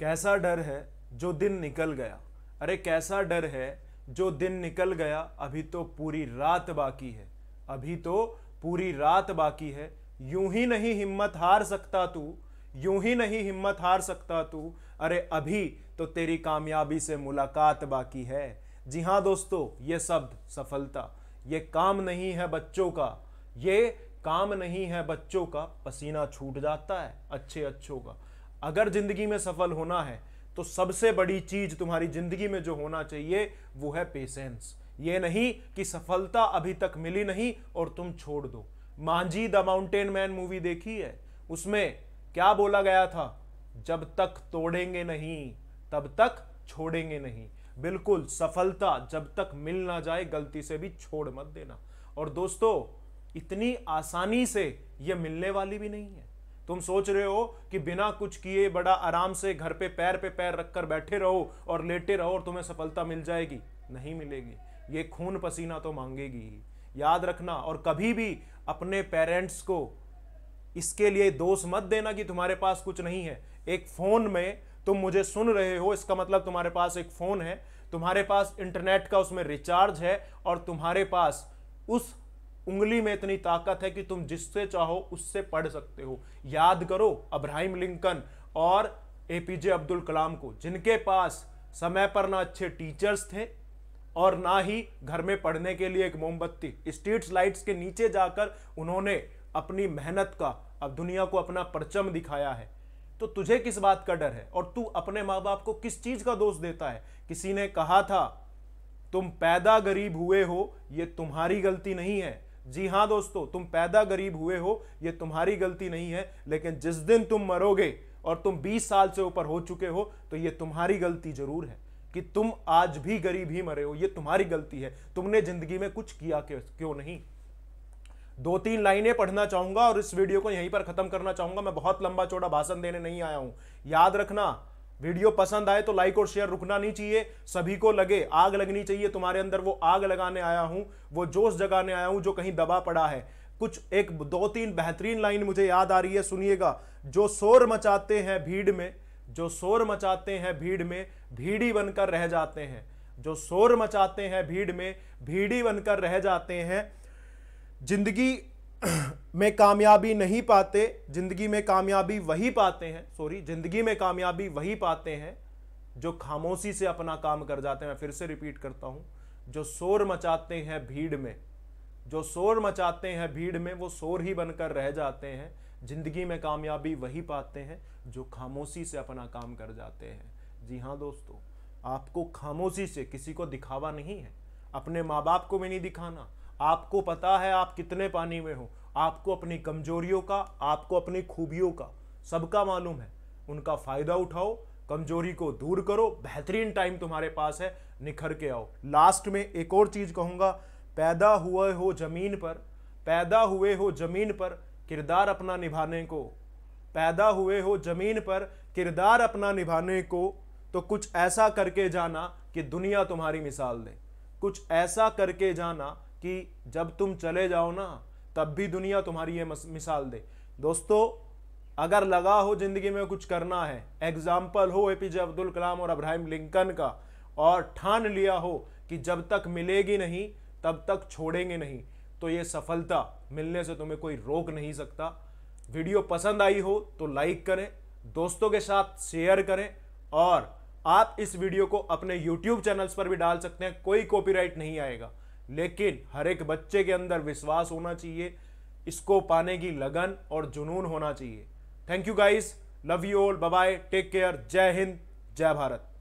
कैसा डर है जो दिन निकल गया अरे कैसा डर है जो दिन निकल गया अभी तो पूरी रात बाकी है अभी तो पूरी रात बाकी है यूं ही नहीं हिम्मत हार सकता तू यूं ही नहीं हिम्मत हार सकता तू अरे अभी तो तेरी कामयाबी से मुलाकात बाकी है जी हाँ दोस्तों ये शब्द सफलता ये काम नहीं है बच्चों का ये काम नहीं है बच्चों का पसीना छूट जाता है अच्छे अच्छों का अगर जिंदगी में सफल होना है तो सबसे बड़ी चीज तुम्हारी जिंदगी में जो होना चाहिए वो है पेशेंस ये नहीं कि सफलता अभी तक मिली नहीं और तुम छोड़ दो Manjhi the mountain man movie देखी है उसमें क्या बोला गया था जब तक तोड़ेंगे नहीं तब तक छोड़ेंगे नहीं बिल्कुल सफलता जब तक मिल ना जाए गलती से भी छोड़ मत देना और दोस्तों इतनी आसानी से यह मिलने वाली भी नहीं है तुम सोच रहे हो कि बिना कुछ किए बड़ा आराम से घर पे पैर पे पैर रखकर बैठे रहो और लेटे रहो और तुम्हें सफलता मिल जाएगी नहीं मिलेगी ये खून पसीना तो मांगेगी ही याद रखना और कभी भी अपने पेरेंट्स को इसके लिए दोष मत देना कि तुम्हारे पास कुछ नहीं है एक फ़ोन में तुम मुझे सुन रहे हो इसका मतलब तुम्हारे पास एक फ़ोन है तुम्हारे पास इंटरनेट का उसमें रिचार्ज है और तुम्हारे पास उस उंगली में इतनी ताकत है कि तुम जिससे चाहो उससे पढ़ सकते हो याद करो अब्राहिम लिंकन और एपीजे अब्दुल कलाम को जिनके पास समय पर ना अच्छे टीचर्स थे और ना ही घर में पढ़ने के लिए एक मोमबत्ती स्ट्रीट लाइट्स के नीचे जाकर उन्होंने अपनी मेहनत का अब दुनिया को अपना परचम दिखाया है तो तुझे किस बात का डर है और तू अपने माँ बाप को किस चीज़ का दोष देता है किसी ने कहा था तुम पैदा गरीब हुए हो ये तुम्हारी गलती नहीं है जी हां दोस्तों तुम पैदा गरीब हुए हो ये तुम्हारी गलती नहीं है लेकिन जिस दिन तुम मरोगे और तुम 20 साल से ऊपर हो चुके हो तो ये तुम्हारी गलती जरूर है कि तुम आज भी गरीब ही मरे हो ये तुम्हारी गलती है तुमने जिंदगी में कुछ किया क्यों नहीं दो तीन लाइनें पढ़ना चाहूंगा और इस वीडियो को यहीं पर खत्म करना चाहूंगा मैं बहुत लंबा चौड़ा भाषण देने नहीं आया हूं याद रखना वीडियो पसंद आए तो लाइक और शेयर रुकना नहीं चाहिए सभी को लगे आग लगनी चाहिए तुम्हारे अंदर वो आग लगाने आया हूं वो जोश जगाने आया हूं जो कहीं दबा पड़ा है कुछ एक दो तीन बेहतरीन लाइन मुझे याद आ रही है सुनिएगा जो शोर मचाते हैं भीड़ में जो शोर मचाते हैं भीड़ में भीड़ी बनकर रह जाते हैं जो शोर मचाते हैं भीड़ में भीड़ी बनकर रह जाते हैं जिंदगी में कामयाबी नहीं पाते जिंदगी में कामयाबी वही पाते हैं सॉरी जिंदगी में कामयाबी वही पाते हैं जो खामोशी से अपना काम कर जाते हैं मैं फिर से रिपीट करता हूं जो शोर मचाते हैं भीड़ में जो शोर मचाते हैं भीड़ में वो शोर ही बनकर रह जाते हैं जिंदगी में कामयाबी वही पाते हैं जो खामोशी से अपना काम कर जाते हैं जी हाँ दोस्तों आपको खामोशी से किसी को दिखावा नहीं है अपने माँ बाप को भी नहीं दिखाना आपको पता है आप कितने पानी में हो आपको अपनी कमजोरियों का आपको अपनी खूबियों का सबका मालूम है उनका फ़ायदा उठाओ कमजोरी को दूर करो बेहतरीन टाइम तुम्हारे पास है निखर के आओ लास्ट में एक और चीज़ कहूँगा पैदा हुए हो ज़मीन पर पैदा हुए हो ज़मीन पर किरदार अपना निभाने को पैदा हुए हो ज़मीन पर किरदार अपना निभाने को तो कुछ ऐसा करके जाना कि दुनिया तुम्हारी मिसाल दे कुछ ऐसा करके जाना कि जब तुम चले जाओ ना तब भी दुनिया तुम्हारी ये मिसाल दे दोस्तों अगर लगा हो जिंदगी में कुछ करना है एग्जाम्पल हो एपीजे अब्दुल कलाम और अब्राहिम लिंकन का और ठान लिया हो कि जब तक मिलेगी नहीं तब तक छोड़ेंगे नहीं तो ये सफलता मिलने से तुम्हें कोई रोक नहीं सकता वीडियो पसंद आई हो तो लाइक करें दोस्तों के साथ शेयर करें और आप इस वीडियो को अपने YouTube चैनल्स पर भी डाल सकते हैं कोई कॉपीराइट नहीं आएगा लेकिन हर एक बच्चे के अंदर विश्वास होना चाहिए इसको पाने की लगन और जुनून होना चाहिए thank you guys love you all bye take care जय हिंद जय भारत